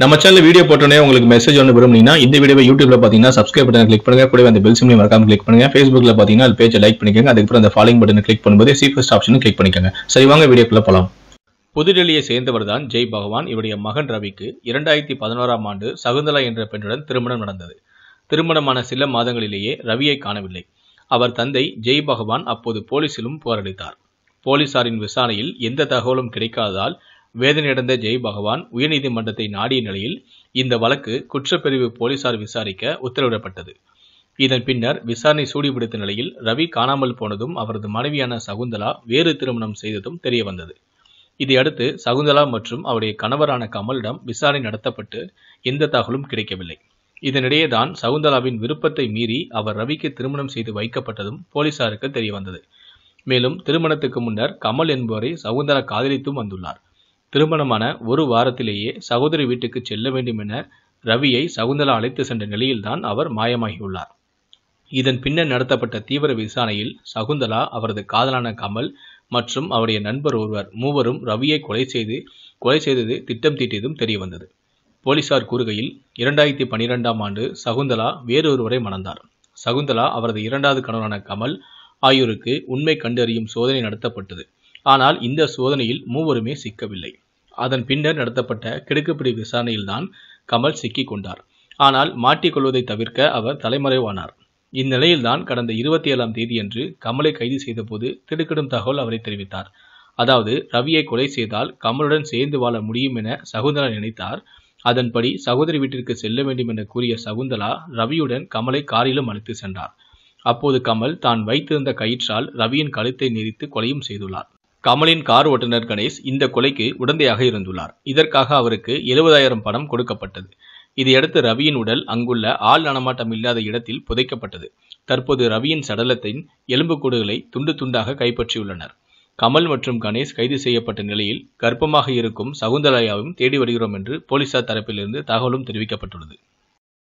நம்ம channel video போட்டோன்னே உங்களுக்கு மெசேஜ் ஒன்று விரும்புனீங்கன்னா இந்த வீடியோ யூடியூப்ல பார்த்தீங்கன்னா சப்ஸ்கிரைப் பட்டன் கிளிக் பண்ணுங்க கூட அந்த பெல் சிம்லையும் மறக்காம கிளிக் பண்ணுங்க ஃபேஸ்புக்ல பார்த்தீங்கன்னா அது பேஜை லைக் பண்ணிக்கோங்க அதுக்கப்புறம் அந்த ஃபாலோயிங் பட்டன் கிளிக் பண்ணும்போது சீஃபஸ்ட் ஆப்ஷனும் கிளிக் பண்ணிக்கோங்க சரி வாங்க வீடியோக்குள்ள போகலாம் புதுடெல்லியை சேர்ந்தவர் தான் ஜெய் பகவான் இவருடைய மகன் ரவிக்கு இரண்டாயிரத்தி பதினோராம் ஆண்டு சகுந்தலா என்ற பெண்ணுடன் திருமணம் நடந்தது திருமணமான சில மாதங்களிலேயே ரவியை காணவில்லை அவர் தந்தை ஜெய் பகவான் அப்போது போலீசிலும் போராடித்தார் போலீசாரின் விசாரணையில் எந்த தகவலும் கிடைக்காததால் வேதனையடைந்த ஜெய் பகவான் உயர்நீதிமன்றத்தை நாடிய நிலையில் இந்த வழக்கு குற்றப்பிரிவு போலீசார் விசாரிக்க உத்தரவிடப்பட்டது இதன் பின்னர் விசாரணை சூடிபிடித்த நிலையில் ரவி காணாமல் போனதும் அவரது மனைவியான சகுந்தலா வேறு திருமணம் செய்ததும் தெரியவந்தது இதையடுத்து சகுந்தலா மற்றும் அவருடைய கணவரான கமலிடம் விசாரணை நடத்தப்பட்டு எந்த தகவலும் கிடைக்கவில்லை இதனிடையே தான் சகுந்தலாவின் விருப்பத்தை மீறி அவர் ரவிக்கு திருமணம் செய்து வைக்கப்பட்டதும் போலீசாருக்கு தெரியவந்தது மேலும் திருமணத்துக்கு முன்னர் கமல் என்பவரை சகுந்தலா காதலித்தும் வந்துள்ளார் திருமணமான ஒரு வாரத்திலேயே சகோதரி வீட்டுக்கு செல்ல வேண்டும் என ரவியை சகுந்தலா அழைத்து சென்ற நிலையில்தான் அவர் மாயமாகியுள்ளார் இதன் பின்னர் நடத்தப்பட்ட தீவிர விசாரணையில் சகுந்தலா அவரது காதலான கமல் மற்றும் அவருடைய நண்பர் ஒருவர் மூவரும் ரவியை கொலை செய்து கொலை செய்தது திட்டம் தீட்டியதும் தெரிய வந்தது போலீசார் கூறுகையில் இரண்டாயிரத்தி பனிரெண்டாம் ஆண்டு சகுந்தலா வேறொருவரை மணந்தார் சகுந்தலா அவரது இரண்டாவது கணவரான கமல் ஆகியோருக்கு உண்மை கண்டறியும் சோதனை நடத்தப்பட்டது ஆனால் இந்த சோதனையில் மூவருமே சிக்கவில்லை அதன் பின்னர் நடத்தப்பட்ட கிடுக்குப்பிடி விசாரணையில்தான் கமல் சிக்கிக் கொண்டார் ஆனால் மாட்டிக்கொள்வதை தவிர்க்க அவர் தலைமறைவானார் இந்நிலையில்தான் கடந்த இருபத்தி ஏழாம் தேதியன்று கமலை கைது செய்தபோது திடுக்கிடும் தகவல் அவரை தெரிவித்தார் அதாவது ரவியை கொலை செய்தால் கமலுடன் சேர்ந்து வாழ முடியும் என சகுந்தலா நினைத்தார் அதன்படி சகோதரி வீட்டிற்கு செல்ல வேண்டும் என கூறிய சகுந்தலா ரவியுடன் கமலை காரிலும் அழைத்து சென்றார் அப்போது கமல் தான் வைத்திருந்த கயிற்றால் ரவியின் கழுத்தை நெறித்து கொலையும் செய்துள்ளார் கமலின் கார் ஓட்டுநர் கணேஷ் இந்த கொலைக்கு உடந்தையாக இருந்துள்ளார் இதற்காக அவருக்கு எழுபதாயிரம் பணம் கொடுக்கப்பட்டது இதையடுத்து ரவியின் உடல் அங்குள்ள ஆள் நடமாட்டம் இல்லாத இடத்தில் புதைக்கப்பட்டது தற்போது ரவியின் சடலத்தின் எலும்புக்கூடுகளை துண்டு துண்டாக கைப்பற்றியுள்ளனர் கமல் மற்றும் கணேஷ் கைது செய்யப்பட்ட நிலையில் கர்ப்பமாக இருக்கும் சகுந்தலையாவும் தேடி வருகிறோம் என்று போலீசார் தரப்பிலிருந்து தகவலும் தெரிவிக்கப்பட்டுள்ளது